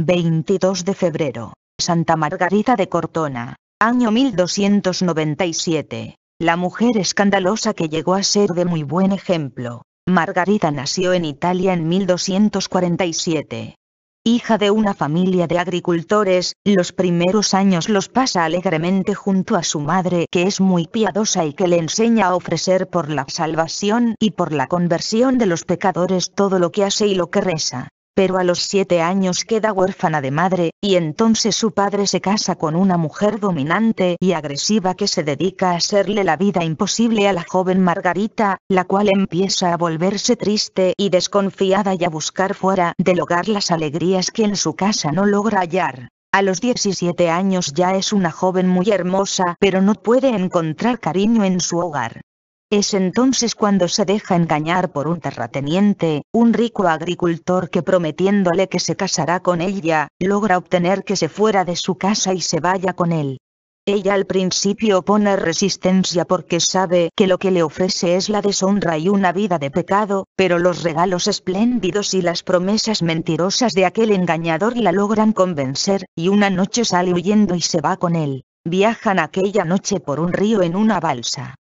22 de febrero, Santa Margarita de Cortona, año 1297. La mujer escandalosa que llegó a ser de muy buen ejemplo. Margarita nació en Italia en 1247. Hija de una familia de agricultores, los primeros años los pasa alegremente junto a su madre que es muy piadosa y que le enseña a ofrecer por la salvación y por la conversión de los pecadores todo lo que hace y lo que reza pero a los siete años queda huérfana de madre, y entonces su padre se casa con una mujer dominante y agresiva que se dedica a hacerle la vida imposible a la joven Margarita, la cual empieza a volverse triste y desconfiada y a buscar fuera del hogar las alegrías que en su casa no logra hallar. A los 17 años ya es una joven muy hermosa, pero no puede encontrar cariño en su hogar. Es entonces cuando se deja engañar por un terrateniente, un rico agricultor que prometiéndole que se casará con ella, logra obtener que se fuera de su casa y se vaya con él. Ella al principio opone resistencia porque sabe que lo que le ofrece es la deshonra y una vida de pecado, pero los regalos espléndidos y las promesas mentirosas de aquel engañador la logran convencer, y una noche sale huyendo y se va con él. Viajan aquella noche por un río en una balsa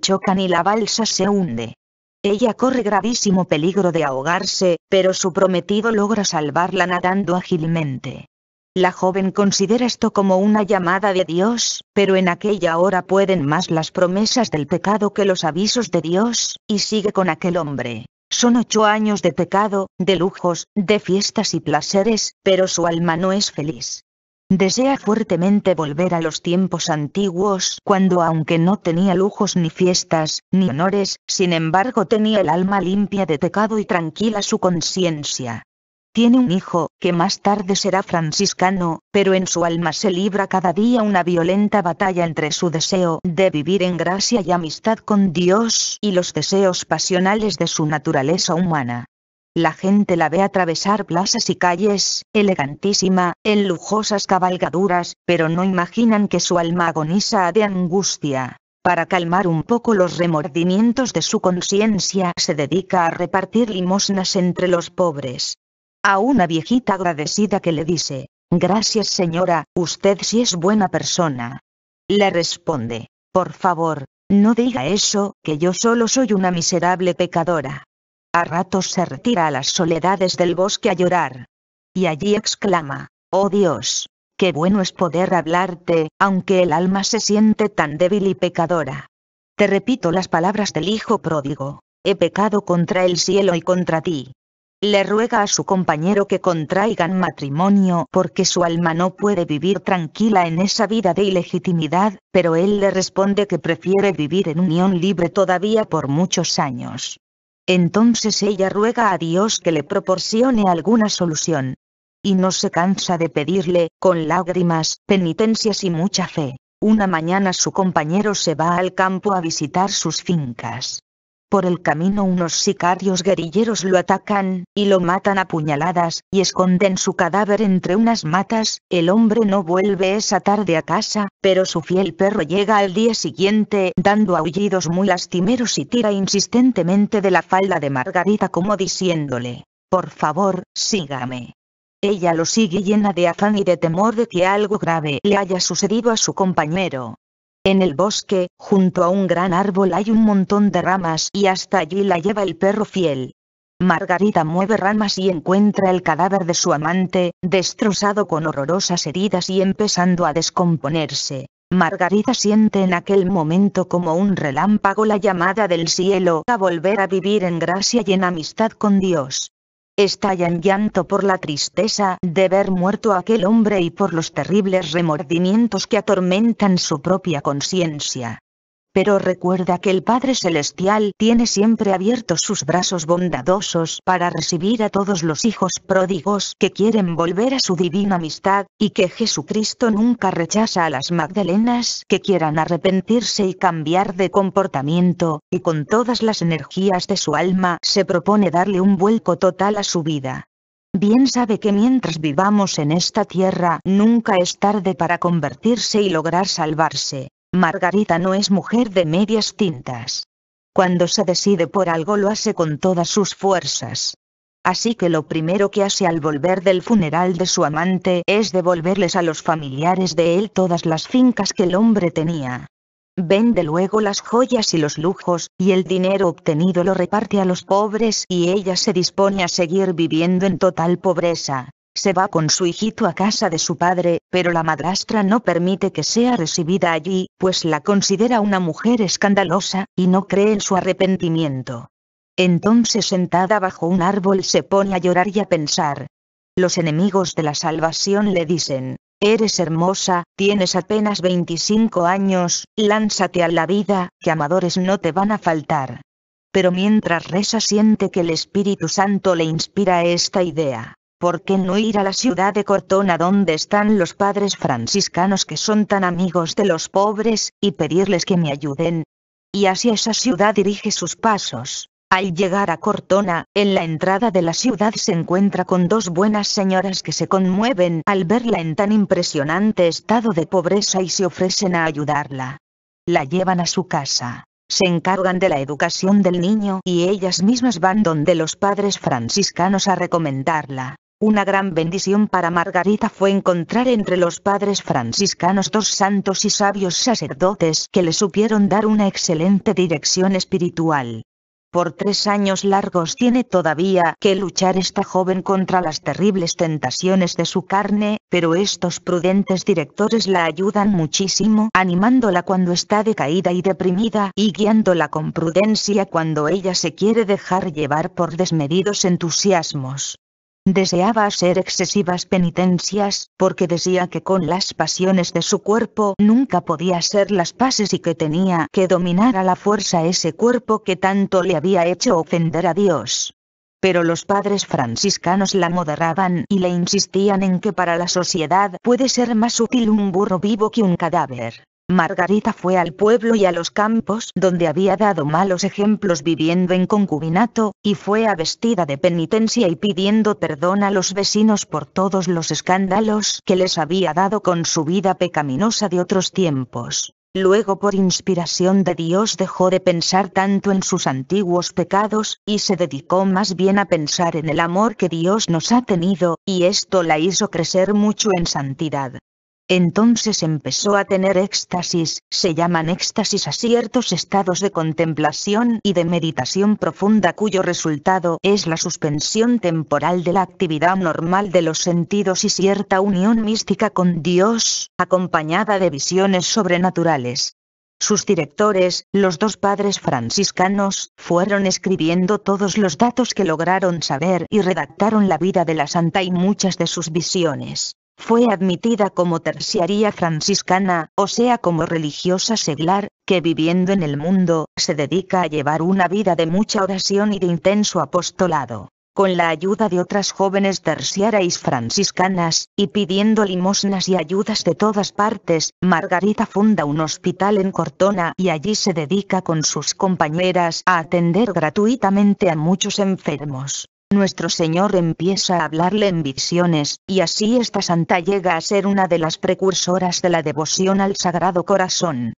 chocan y la balsa se hunde. Ella corre gravísimo peligro de ahogarse, pero su prometido logra salvarla nadando ágilmente. La joven considera esto como una llamada de Dios, pero en aquella hora pueden más las promesas del pecado que los avisos de Dios, y sigue con aquel hombre. Son ocho años de pecado, de lujos, de fiestas y placeres, pero su alma no es feliz. Desea fuertemente volver a los tiempos antiguos, cuando aunque no tenía lujos ni fiestas, ni honores, sin embargo tenía el alma limpia de pecado y tranquila su conciencia. Tiene un hijo, que más tarde será franciscano, pero en su alma se libra cada día una violenta batalla entre su deseo de vivir en gracia y amistad con Dios y los deseos pasionales de su naturaleza humana. La gente la ve atravesar plazas y calles, elegantísima, en lujosas cabalgaduras, pero no imaginan que su alma agoniza de angustia. Para calmar un poco los remordimientos de su conciencia se dedica a repartir limosnas entre los pobres. A una viejita agradecida que le dice, Gracias señora, usted sí es buena persona. Le responde, por favor, no diga eso, que yo solo soy una miserable pecadora. A ratos se retira a las soledades del bosque a llorar. Y allí exclama, oh Dios, qué bueno es poder hablarte, aunque el alma se siente tan débil y pecadora. Te repito las palabras del Hijo pródigo, he pecado contra el cielo y contra ti. Le ruega a su compañero que contraigan matrimonio porque su alma no puede vivir tranquila en esa vida de ilegitimidad, pero él le responde que prefiere vivir en unión libre todavía por muchos años. Entonces ella ruega a Dios que le proporcione alguna solución. Y no se cansa de pedirle, con lágrimas, penitencias y mucha fe. Una mañana su compañero se va al campo a visitar sus fincas. Por el camino unos sicarios guerrilleros lo atacan, y lo matan a puñaladas, y esconden su cadáver entre unas matas, el hombre no vuelve esa tarde a casa, pero su fiel perro llega al día siguiente dando aullidos muy lastimeros y tira insistentemente de la falda de Margarita como diciéndole, por favor, sígame. Ella lo sigue llena de afán y de temor de que algo grave le haya sucedido a su compañero, en el bosque, junto a un gran árbol hay un montón de ramas y hasta allí la lleva el perro fiel. Margarita mueve ramas y encuentra el cadáver de su amante, destrozado con horrorosas heridas y empezando a descomponerse. Margarita siente en aquel momento como un relámpago la llamada del cielo a volver a vivir en gracia y en amistad con Dios estalla en llanto por la tristeza de ver muerto aquel hombre y por los terribles remordimientos que atormentan su propia conciencia. Pero recuerda que el Padre Celestial tiene siempre abiertos sus brazos bondadosos para recibir a todos los hijos pródigos que quieren volver a su divina amistad, y que Jesucristo nunca rechaza a las Magdalenas que quieran arrepentirse y cambiar de comportamiento, y con todas las energías de su alma se propone darle un vuelco total a su vida. Bien sabe que mientras vivamos en esta tierra nunca es tarde para convertirse y lograr salvarse. Margarita no es mujer de medias tintas. Cuando se decide por algo lo hace con todas sus fuerzas. Así que lo primero que hace al volver del funeral de su amante es devolverles a los familiares de él todas las fincas que el hombre tenía. Vende luego las joyas y los lujos, y el dinero obtenido lo reparte a los pobres y ella se dispone a seguir viviendo en total pobreza. Se va con su hijito a casa de su padre, pero la madrastra no permite que sea recibida allí, pues la considera una mujer escandalosa, y no cree en su arrepentimiento. Entonces sentada bajo un árbol se pone a llorar y a pensar. Los enemigos de la salvación le dicen, Eres hermosa, tienes apenas 25 años, lánzate a la vida, que amadores no te van a faltar. Pero mientras reza siente que el Espíritu Santo le inspira esta idea. ¿Por qué no ir a la ciudad de Cortona donde están los padres franciscanos que son tan amigos de los pobres, y pedirles que me ayuden? Y hacia esa ciudad dirige sus pasos. Al llegar a Cortona, en la entrada de la ciudad se encuentra con dos buenas señoras que se conmueven al verla en tan impresionante estado de pobreza y se ofrecen a ayudarla. La llevan a su casa se encargan de la educación del niño y ellas mismas van donde los padres franciscanos a recomendarla. Una gran bendición para Margarita fue encontrar entre los padres franciscanos dos santos y sabios sacerdotes que le supieron dar una excelente dirección espiritual. Por tres años largos tiene todavía que luchar esta joven contra las terribles tentaciones de su carne, pero estos prudentes directores la ayudan muchísimo, animándola cuando está decaída y deprimida y guiándola con prudencia cuando ella se quiere dejar llevar por desmedidos entusiasmos deseaba hacer excesivas penitencias, porque decía que con las pasiones de su cuerpo nunca podía ser las paces y que tenía que dominar a la fuerza ese cuerpo que tanto le había hecho ofender a Dios pero los padres franciscanos la moderaban y le insistían en que para la sociedad puede ser más útil un burro vivo que un cadáver. Margarita fue al pueblo y a los campos donde había dado malos ejemplos viviendo en concubinato, y fue a vestida de penitencia y pidiendo perdón a los vecinos por todos los escándalos que les había dado con su vida pecaminosa de otros tiempos. Luego por inspiración de Dios dejó de pensar tanto en sus antiguos pecados, y se dedicó más bien a pensar en el amor que Dios nos ha tenido, y esto la hizo crecer mucho en santidad. Entonces empezó a tener éxtasis, se llaman éxtasis a ciertos estados de contemplación y de meditación profunda cuyo resultado es la suspensión temporal de la actividad normal de los sentidos y cierta unión mística con Dios, acompañada de visiones sobrenaturales. Sus directores, los dos padres franciscanos, fueron escribiendo todos los datos que lograron saber y redactaron la vida de la santa y muchas de sus visiones. Fue admitida como terciaria franciscana, o sea como religiosa seglar, que viviendo en el mundo, se dedica a llevar una vida de mucha oración y de intenso apostolado con la ayuda de otras jóvenes terciarias franciscanas, y pidiendo limosnas y ayudas de todas partes, Margarita funda un hospital en Cortona y allí se dedica con sus compañeras a atender gratuitamente a muchos enfermos. Nuestro Señor empieza a hablarle en visiones, y así esta santa llega a ser una de las precursoras de la devoción al Sagrado Corazón.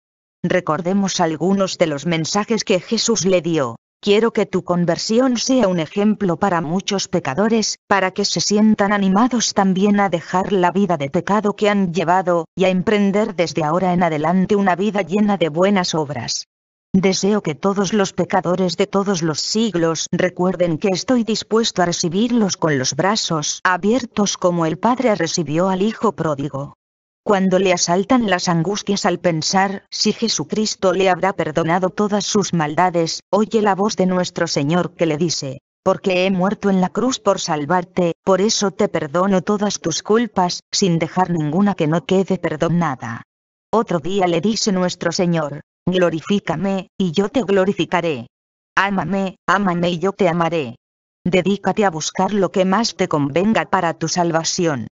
Recordemos algunos de los mensajes que Jesús le dio. Quiero que tu conversión sea un ejemplo para muchos pecadores, para que se sientan animados también a dejar la vida de pecado que han llevado, y a emprender desde ahora en adelante una vida llena de buenas obras. Deseo que todos los pecadores de todos los siglos recuerden que estoy dispuesto a recibirlos con los brazos abiertos como el Padre recibió al Hijo pródigo. Cuando le asaltan las angustias al pensar si Jesucristo le habrá perdonado todas sus maldades, oye la voz de nuestro Señor que le dice, porque he muerto en la cruz por salvarte, por eso te perdono todas tus culpas, sin dejar ninguna que no quede perdonada. Otro día le dice nuestro Señor, Glorifícame, y yo te glorificaré. Ámame, ámame y yo te amaré. Dedícate a buscar lo que más te convenga para tu salvación.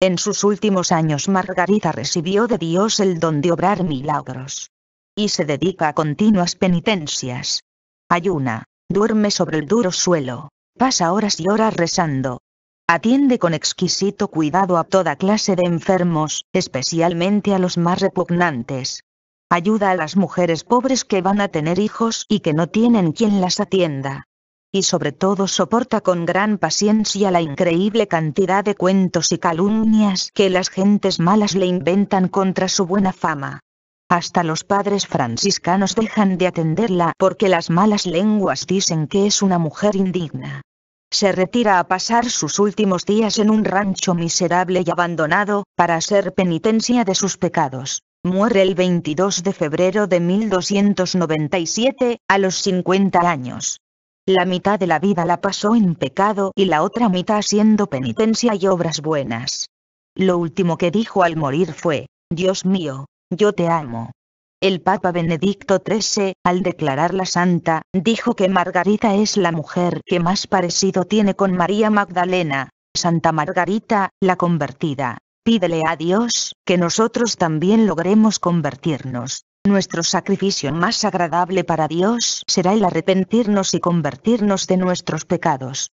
En sus últimos años Margarita recibió de Dios el don de obrar milagros. Y se dedica a continuas penitencias. Ayuna, duerme sobre el duro suelo, pasa horas y horas rezando. Atiende con exquisito cuidado a toda clase de enfermos, especialmente a los más repugnantes. Ayuda a las mujeres pobres que van a tener hijos y que no tienen quien las atienda. Y sobre todo soporta con gran paciencia la increíble cantidad de cuentos y calumnias que las gentes malas le inventan contra su buena fama. Hasta los padres franciscanos dejan de atenderla porque las malas lenguas dicen que es una mujer indigna. Se retira a pasar sus últimos días en un rancho miserable y abandonado, para hacer penitencia de sus pecados. Muere el 22 de febrero de 1297, a los 50 años. La mitad de la vida la pasó en pecado y la otra mitad haciendo penitencia y obras buenas. Lo último que dijo al morir fue, Dios mío, yo te amo. El Papa Benedicto XIII, al declararla santa, dijo que Margarita es la mujer que más parecido tiene con María Magdalena, Santa Margarita, la convertida. Pídele a Dios, que nosotros también logremos convertirnos. Nuestro sacrificio más agradable para Dios será el arrepentirnos y convertirnos de nuestros pecados.